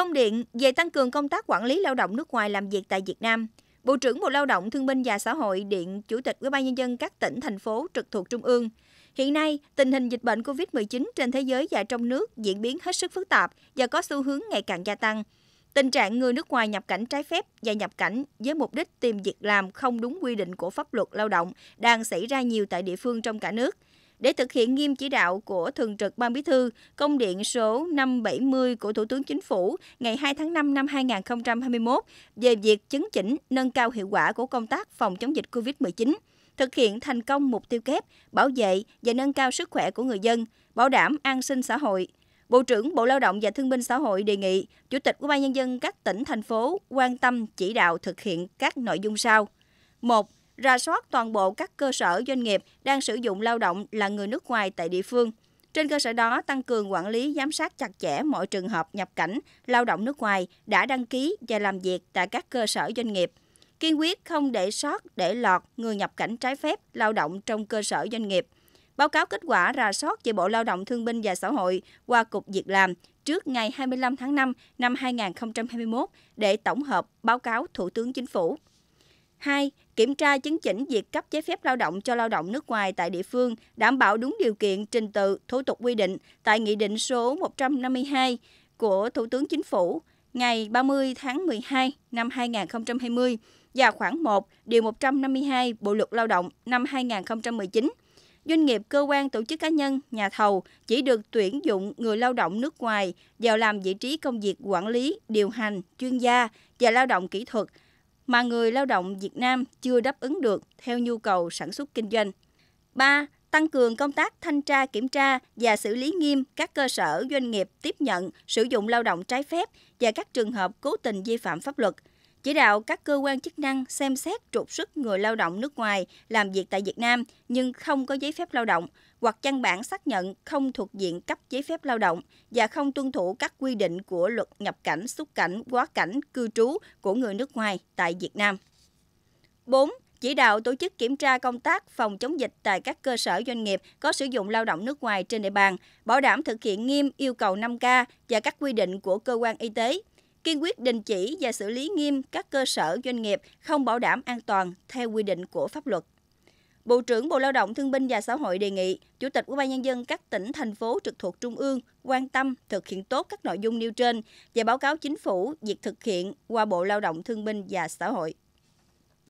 Công điện về tăng cường công tác quản lý lao động nước ngoài làm việc tại Việt Nam, Bộ trưởng Bộ Lao động Thương binh và Xã hội điện Chủ tịch Ủy ban nhân dân các tỉnh thành phố trực thuộc trung ương. Hiện nay, tình hình dịch bệnh COVID-19 trên thế giới và trong nước diễn biến hết sức phức tạp và có xu hướng ngày càng gia tăng. Tình trạng người nước ngoài nhập cảnh trái phép và nhập cảnh với mục đích tìm việc làm không đúng quy định của pháp luật lao động đang xảy ra nhiều tại địa phương trong cả nước – để thực hiện nghiêm chỉ đạo của Thường trực Ban Bí thư, công điện số 570 của Thủ tướng Chính phủ ngày 2 tháng 5 năm 2021 về việc chấn chỉnh nâng cao hiệu quả của công tác phòng chống dịch COVID-19 thực hiện thành công mục tiêu kép, bảo vệ và nâng cao sức khỏe của người dân, bảo đảm an sinh xã hội. Bộ trưởng Bộ Lao động và Thương binh Xã hội đề nghị Chủ tịch Ủy ban nhân dân các tỉnh thành phố quan tâm chỉ đạo thực hiện các nội dung sau: 1 ra soát toàn bộ các cơ sở doanh nghiệp đang sử dụng lao động là người nước ngoài tại địa phương. Trên cơ sở đó, tăng cường quản lý giám sát chặt chẽ mọi trường hợp nhập cảnh, lao động nước ngoài đã đăng ký và làm việc tại các cơ sở doanh nghiệp. Kiên quyết không để sót, để lọt người nhập cảnh trái phép, lao động trong cơ sở doanh nghiệp. Báo cáo kết quả rà soát về Bộ Lao động Thương binh và Xã hội qua Cục Việc làm trước ngày 25 tháng 5 năm 2021 để tổng hợp báo cáo Thủ tướng Chính phủ. 2. Kiểm tra chứng chỉnh việc cấp giấy phép lao động cho lao động nước ngoài tại địa phương đảm bảo đúng điều kiện, trình tự, thủ tục quy định tại Nghị định số 152 của Thủ tướng Chính phủ ngày 30 tháng 12 năm 2020 và khoảng 1 điều 152 Bộ luật Lao động năm 2019. Doanh nghiệp, cơ quan, tổ chức cá nhân, nhà thầu chỉ được tuyển dụng người lao động nước ngoài vào làm vị trí công việc quản lý, điều hành, chuyên gia và lao động kỹ thuật – mà người lao động Việt Nam chưa đáp ứng được theo nhu cầu sản xuất kinh doanh. 3. Tăng cường công tác thanh tra kiểm tra và xử lý nghiêm các cơ sở doanh nghiệp tiếp nhận, sử dụng lao động trái phép và các trường hợp cố tình vi phạm pháp luật – chỉ đạo các cơ quan chức năng xem xét trục xuất người lao động nước ngoài làm việc tại Việt Nam nhưng không có giấy phép lao động hoặc văn bản xác nhận không thuộc diện cấp giấy phép lao động và không tuân thủ các quy định của luật nhập cảnh, xuất cảnh, quá cảnh, cư trú của người nước ngoài tại Việt Nam. 4 chỉ đạo tổ chức kiểm tra công tác phòng chống dịch tại các cơ sở doanh nghiệp có sử dụng lao động nước ngoài trên địa bàn, bảo đảm thực hiện nghiêm yêu cầu 5K và các quy định của cơ quan y tế, kiên quyết đình chỉ và xử lý nghiêm các cơ sở doanh nghiệp không bảo đảm an toàn theo quy định của pháp luật. Bộ trưởng Bộ Lao động Thương binh và Xã hội đề nghị Chủ tịch Ủy ban nhân dân các tỉnh thành phố trực thuộc trung ương quan tâm thực hiện tốt các nội dung nêu trên và báo cáo chính phủ việc thực hiện qua Bộ Lao động Thương binh và Xã hội.